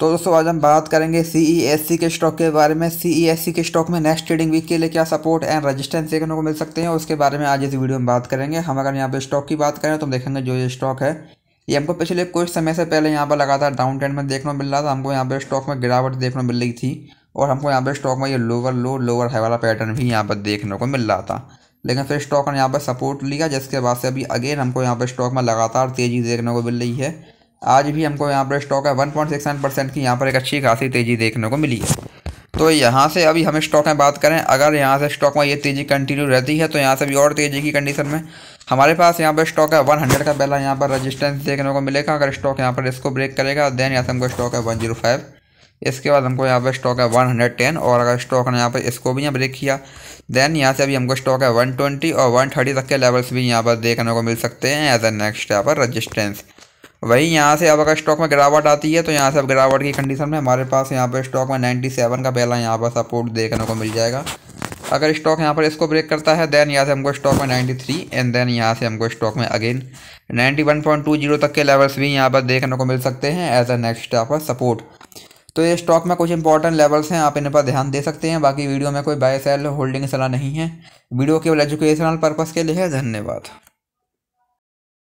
तो दोस्तों आज हम बात करेंगे सी ई एस सी के स्टॉक के बारे में सी ई एस सी के स्टॉक में नेक्स्ट ट्रेडिंग वीक के लिए क्या सपोर्ट एंड रेजिस्टेंस देखने को मिल सकते हैं उसके बारे में आज इस वीडियो में बात करेंगे हम अगर यहाँ पे स्टॉक की बात करें तो हम देखेंगे जो ये स्टॉक है ये हमको पिछले कुछ समय से पहले यहाँ पर लगातार डाउन ट्रेंड में देखने को मिल रहा था हमको यहाँ पर स्टॉक में गिरावट देखने को मिल रही थी और हमको यहाँ पर स्टॉक में ये लोअर लो लोअर है वाला पैटर्न भी यहाँ पर देखने को मिल रहा था लेकिन फिर स्टॉक ने यहाँ पर सपोर्ट लिया जिसके बाद से अभी अगेन हमको यहाँ पर स्टॉक में लगातार तेज़ी देखने को मिल रही है आज भी हमको यहाँ पर स्टॉक है one point six nine percent की यहाँ पर एक अच्छी खासी तेज़ी देखने को मिली है तो यहाँ से अभी हम स्टॉक में बात करें अगर यहाँ से स्टॉक में ये तेज़ी कंटिन्यू रहती है तो यहाँ से भी और तेज़ी की कंडीशन में हमारे पास यहाँ पर स्टॉक है वन हंड्रेड का पहला यहाँ पर रजिस्टेंस देखने को मिलेगा अगर स्टॉक यहाँ पर इसको ब्रेक करेगा देन यहाँ से हमको स्टॉक है वन जीरो फाइव इसके बाद हमको यहाँ पर स्टॉक है वन हंड्रेड टेन और अगर स्टॉक ने यहाँ पर इसको भी यहाँ ब्रेक किया देन यहाँ से अभी हमको स्टॉक है वन ट्वेंटी और वन थर्टी तक के लेवल्स भी यहाँ पर देखने को मिल सकते हैं एज ए नेक्स्ट यहाँ पर रजिस्टेंस वहीं यहाँ से अब अगर स्टॉक में गिरावट आती है तो यहाँ से अब गिरावट की कंडीशन में हमारे पास यहाँ पर स्टॉक में सेवन का पहला यहाँ पर सपोर्ट देखने को मिल जाएगा अगर स्टॉक यहाँ पर इसको ब्रेक करता है देन यहाँ से हमको स्टॉक में 93 एंड देन यहाँ से हमको स्टॉक में अगेन 91.20 तक के लेवल्स भी यहाँ पर देखने को मिल सकते हैं एज अ नेक्स्ट यहाँ पर सपोर्ट तो ये स्टॉक में कुछ इंपॉर्टेंट लेवल्स हैं आप इन पर ध्यान दे सकते हैं बाकी वीडियो में कोई बाय सेल होल्डिंग सलाह नहीं है वीडियो केवल एजुकेशनल पर्पज़ के लिए है धन्यवाद